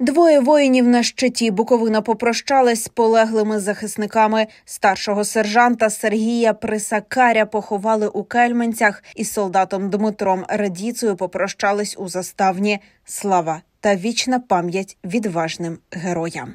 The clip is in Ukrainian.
Двоє воїнів на щиті Буковина попрощалась з полеглими захисниками. Старшого сержанта Сергія Присакаря поховали у Кельменцях із солдатом Дмитром Радіцею попрощались у заставні. Слава та вічна пам'ять відважним героям.